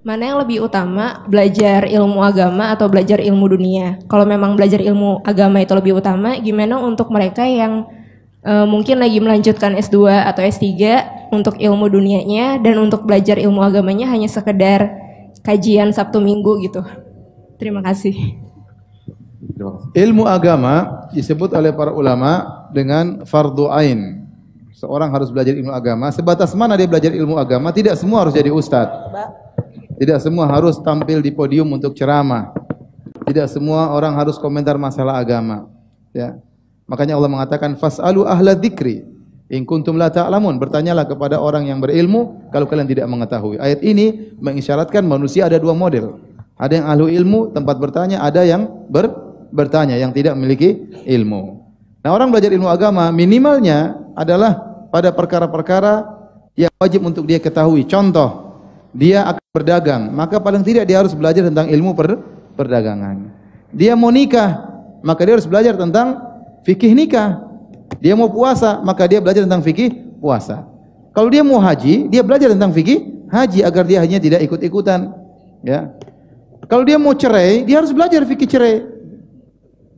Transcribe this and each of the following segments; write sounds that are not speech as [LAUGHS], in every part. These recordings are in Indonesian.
Mana yang lebih utama, belajar ilmu agama atau belajar ilmu dunia? Kalau memang belajar ilmu agama itu lebih utama, gimana untuk mereka yang uh, mungkin lagi melanjutkan S2 atau S3 untuk ilmu dunianya dan untuk belajar ilmu agamanya hanya sekedar kajian Sabtu Minggu gitu. Terima kasih. Ilmu agama disebut oleh para ulama dengan fardu ain. Seorang harus belajar ilmu agama. Sebatas mana dia belajar ilmu agama? Tidak semua harus jadi ustadz. Tidak semua harus tampil di podium untuk ceramah. Tidak semua orang harus komentar masalah agama. Ya. Makanya Allah mengatakan fasalu ahla dzikri in kuntum la ta'lamun. Bertanyalah kepada orang yang berilmu kalau kalian tidak mengetahui. Ayat ini mengisyaratkan manusia ada dua model. Ada yang alu ilmu tempat bertanya, ada yang ber bertanya yang tidak memiliki ilmu. Nah, orang belajar ilmu agama minimalnya adalah pada perkara-perkara yang wajib untuk dia ketahui. Contoh, dia akan berdagang, maka paling tidak dia harus belajar tentang ilmu per perdagangan. Dia mau nikah, maka dia harus belajar tentang fikih nikah. Dia mau puasa, maka dia belajar tentang fikih puasa. Kalau dia mau haji, dia belajar tentang fikih haji agar dia hanya tidak ikut-ikutan, ya. Kalau dia mau cerai, dia harus belajar fikih cerai.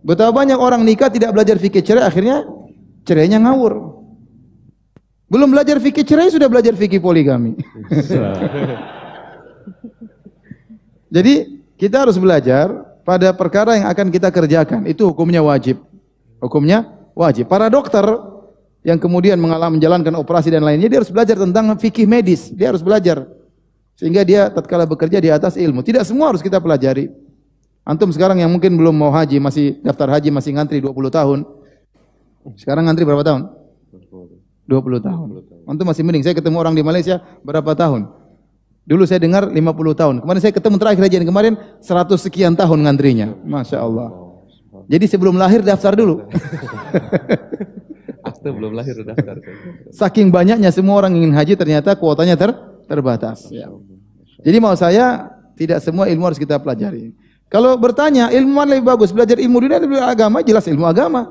Betapa banyak orang nikah tidak belajar fikih cerai, akhirnya cerainya ngawur. Belum belajar fikih cerai sudah belajar fikih poligami. Jadi kita harus belajar pada perkara yang akan kita kerjakan. Itu hukumnya wajib. Hukumnya wajib. Para dokter yang kemudian mengalami menjalankan operasi dan lainnya, dia harus belajar tentang fikih medis. Dia harus belajar sehingga dia tatkala bekerja di atas ilmu. Tidak semua harus kita pelajari. Antum sekarang yang mungkin belum mau haji, masih daftar haji, masih ngantri 20 tahun. Sekarang ngantri berapa tahun? 20 tahun. Antum masih mending. Saya ketemu orang di Malaysia berapa tahun? Dulu saya dengar 50 tahun. Kemarin saya ketemu terakhir aja kemarin 100 sekian tahun ngantrinya. Masya Allah. Jadi sebelum lahir daftar dulu. Akte [LAUGHS] belum lahir daftar. Saking banyaknya semua orang ingin haji ternyata kuotanya ter terbatas. Ya. Jadi mau saya tidak semua ilmu harus kita pelajari. Kalau bertanya ilmu mana lebih bagus belajar ilmu dunia atau ilmu agama jelas ilmu agama.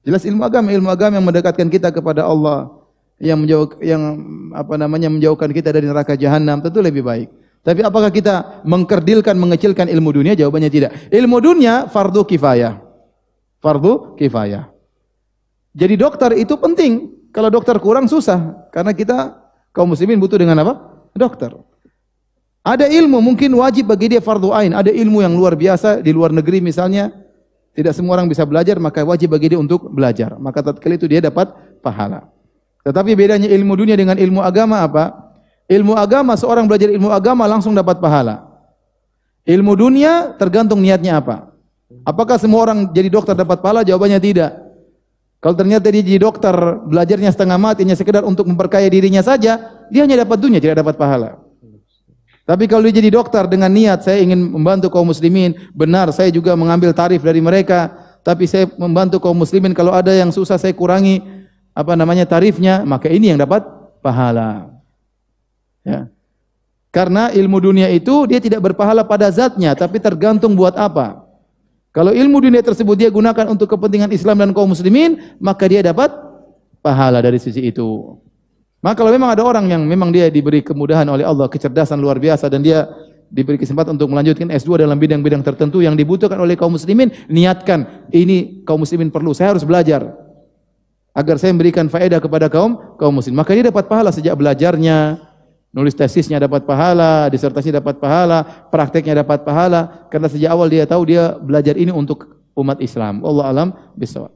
Jelas ilmu agama ilmu agama yang mendekatkan kita kepada Allah yang menjauh yang apa namanya menjauhkan kita dari neraka jahanam tentu lebih baik. Tapi apakah kita mengkerdilkan mengecilkan ilmu dunia? Jawabannya tidak. Ilmu dunia fardu kifayah. Fardu kifayah. Jadi dokter itu penting. Kalau dokter kurang susah karena kita kaum muslimin butuh dengan apa? Dokter. Ada ilmu mungkin wajib bagi dia fardu ain. Ada ilmu yang luar biasa di luar negeri misalnya tidak semua orang bisa belajar maka wajib bagi dia untuk belajar. Maka tatkala itu dia dapat pahala. Tetapi bedanya ilmu dunia dengan ilmu agama apa? Ilmu agama seorang belajar ilmu agama langsung dapat pahala. Ilmu dunia tergantung niatnya apa. Apakah semua orang jadi dokter dapat pahala? Jawabannya tidak. Kalau ternyata dia jadi dokter, belajarnya setengah mati, hanya sekedar untuk memperkaya dirinya saja, dia hanya dapat dunia, tidak dapat pahala. Tapi kalau dia jadi dokter dengan niat, saya ingin membantu kaum muslimin, benar, saya juga mengambil tarif dari mereka, tapi saya membantu kaum muslimin, kalau ada yang susah saya kurangi, apa namanya tarifnya, maka ini yang dapat pahala. Ya. Karena ilmu dunia itu dia tidak berpahala pada zatnya, tapi tergantung buat apa. Kalau ilmu dunia tersebut dia gunakan untuk kepentingan Islam dan kaum muslimin, maka dia dapat pahala dari sisi itu. Maka kalau memang ada orang yang memang dia diberi kemudahan oleh Allah, kecerdasan luar biasa dan dia diberi kesempatan untuk melanjutkan S2 dalam bidang-bidang tertentu yang dibutuhkan oleh kaum muslimin, niatkan ini kaum muslimin perlu, saya harus belajar agar saya memberikan faedah kepada kaum kaum muslim. Maka dia dapat pahala sejak belajarnya, nulis tesisnya dapat pahala, disertasi dapat pahala, prakteknya dapat pahala karena sejak awal dia tahu dia belajar ini untuk umat Islam. Allah alam bisawab.